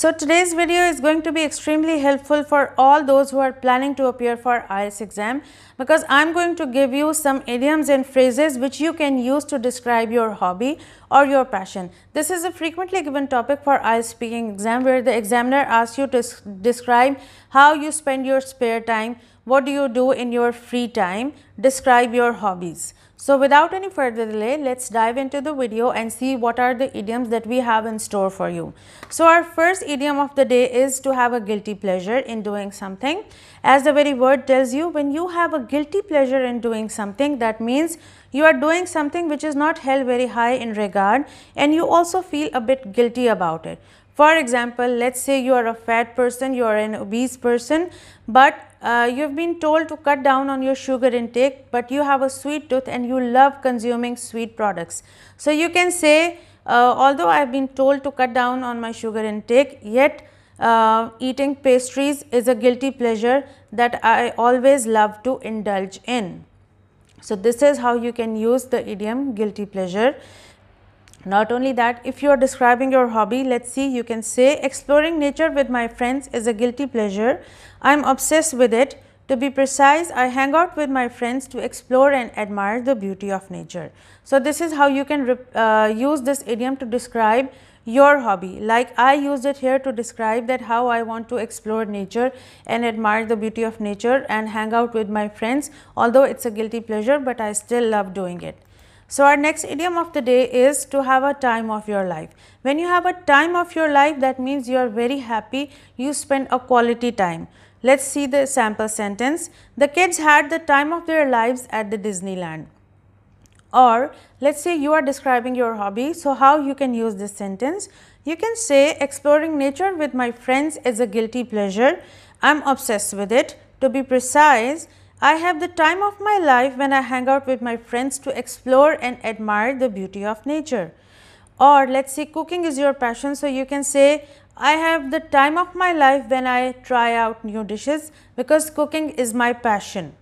So today's video is going to be extremely helpful for all those who are planning to appear for IS exam because I am going to give you some idioms and phrases which you can use to describe your hobby or your passion. This is a frequently given topic for IS speaking exam where the examiner asks you to describe how you spend your spare time, what do you do in your free time? Describe your hobbies. So without any further delay, let's dive into the video and see what are the idioms that we have in store for you. So our first idiom of the day is to have a guilty pleasure in doing something. As the very word tells you, when you have a guilty pleasure in doing something, that means you are doing something which is not held very high in regard and you also feel a bit guilty about it. For example, let's say you are a fat person, you are an obese person, but uh, you have been told to cut down on your sugar intake, but you have a sweet tooth and you love consuming sweet products. So, you can say uh, although I have been told to cut down on my sugar intake, yet uh, eating pastries is a guilty pleasure that I always love to indulge in. So, this is how you can use the idiom guilty pleasure. Not only that, if you are describing your hobby, let's see, you can say exploring nature with my friends is a guilty pleasure. I am obsessed with it. To be precise, I hang out with my friends to explore and admire the beauty of nature. So, this is how you can uh, use this idiom to describe your hobby. Like I used it here to describe that how I want to explore nature and admire the beauty of nature and hang out with my friends. Although it's a guilty pleasure, but I still love doing it. So, our next idiom of the day is to have a time of your life. When you have a time of your life that means you are very happy, you spend a quality time. Let's see the sample sentence. The kids had the time of their lives at the Disneyland. Or let's say you are describing your hobby. So, how you can use this sentence? You can say exploring nature with my friends is a guilty pleasure. I am obsessed with it. To be precise, I have the time of my life when I hang out with my friends to explore and admire the beauty of nature. Or let's say cooking is your passion, so you can say I have the time of my life when I try out new dishes because cooking is my passion.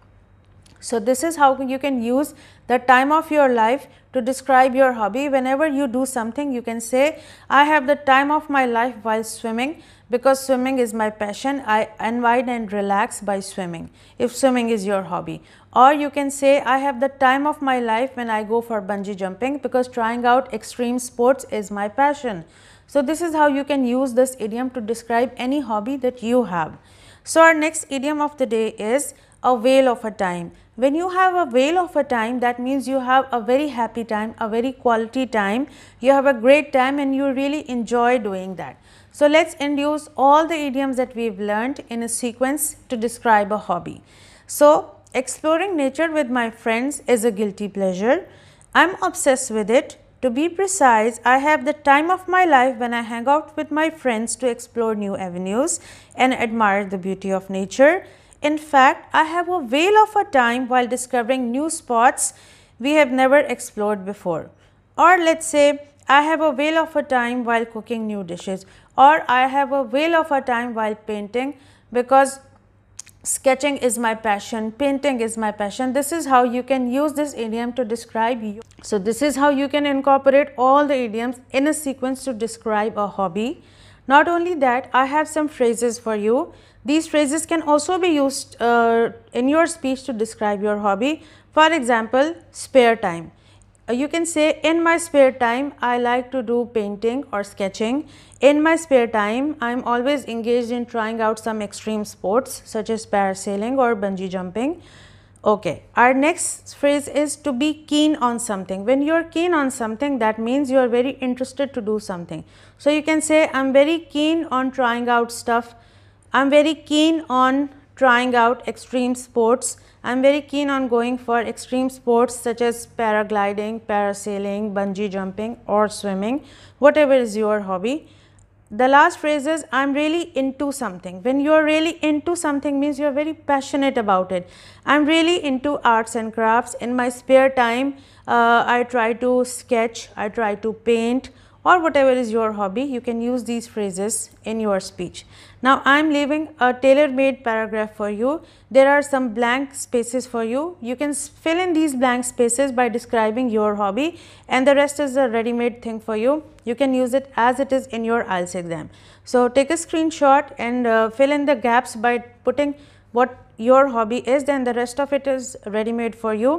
So, this is how you can use the time of your life to describe your hobby. Whenever you do something, you can say, I have the time of my life while swimming because swimming is my passion. I unwind and relax by swimming if swimming is your hobby. Or you can say, I have the time of my life when I go for bungee jumping because trying out extreme sports is my passion. So, this is how you can use this idiom to describe any hobby that you have. So, our next idiom of the day is a whale of a time. When you have a whale of a time that means you have a very happy time, a very quality time, you have a great time and you really enjoy doing that. So, let us induce all the idioms that we have learned in a sequence to describe a hobby. So, exploring nature with my friends is a guilty pleasure. I am obsessed with it. To be precise, I have the time of my life when I hang out with my friends to explore new avenues and admire the beauty of nature. In fact, I have a whale of a time while discovering new spots we have never explored before. Or let us say I have a whale of a time while cooking new dishes or I have a whale of a time while painting because sketching is my passion, painting is my passion. This is how you can use this idiom to describe you. So, this is how you can incorporate all the idioms in a sequence to describe a hobby. Not only that, I have some phrases for you. These phrases can also be used uh, in your speech to describe your hobby. For example, spare time. Uh, you can say, in my spare time, I like to do painting or sketching. In my spare time, I am always engaged in trying out some extreme sports such as parasailing or bungee jumping. Okay, our next phrase is to be keen on something. When you are keen on something, that means you are very interested to do something. So, you can say, I am very keen on trying out stuff. I am very keen on trying out extreme sports. I am very keen on going for extreme sports such as paragliding, parasailing, bungee jumping or swimming, whatever is your hobby the last phrase is I'm really into something. When you're really into something means you're very passionate about it. I'm really into arts and crafts. In my spare time, uh, I try to sketch, I try to paint, or whatever is your hobby, you can use these phrases in your speech. Now, I am leaving a tailor-made paragraph for you. There are some blank spaces for you. You can fill in these blank spaces by describing your hobby and the rest is a ready-made thing for you. You can use it as it is in your IELTS exam. So, take a screenshot and uh, fill in the gaps by putting what your hobby is then the rest of it is ready made for you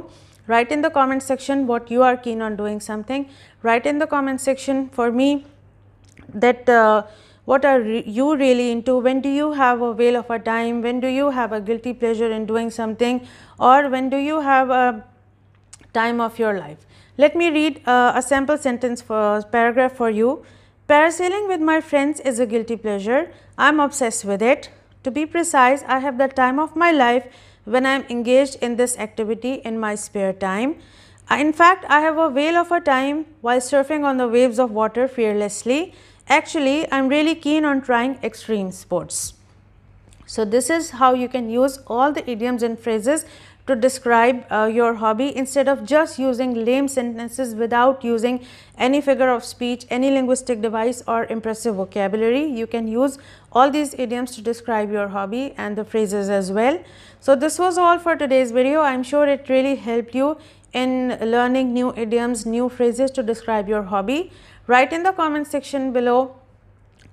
Write in the comment section what you are keen on doing something. Write in the comment section for me that uh, what are re you really into, when do you have a whale of a time, when do you have a guilty pleasure in doing something or when do you have a time of your life. Let me read uh, a sample sentence for paragraph for you. Parasailing with my friends is a guilty pleasure. I am obsessed with it. To be precise, I have the time of my life when I am engaged in this activity in my spare time. In fact, I have a whale of a time while surfing on the waves of water fearlessly. Actually, I am really keen on trying extreme sports. So, this is how you can use all the idioms and phrases to describe uh, your hobby instead of just using lame sentences without using any figure of speech, any linguistic device or impressive vocabulary. You can use all these idioms to describe your hobby and the phrases as well. So, this was all for today's video. I am sure it really helped you in learning new idioms, new phrases to describe your hobby. Write in the comment section below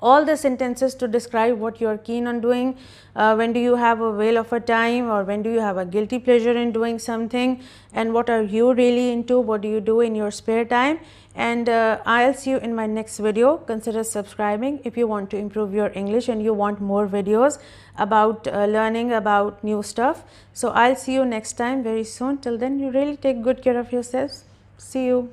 all the sentences to describe what you are keen on doing, uh, when do you have a whale of a time or when do you have a guilty pleasure in doing something and what are you really into, what do you do in your spare time and uh, I'll see you in my next video. Consider subscribing if you want to improve your English and you want more videos about uh, learning about new stuff. So, I'll see you next time very soon. Till then, you really take good care of yourselves. See you.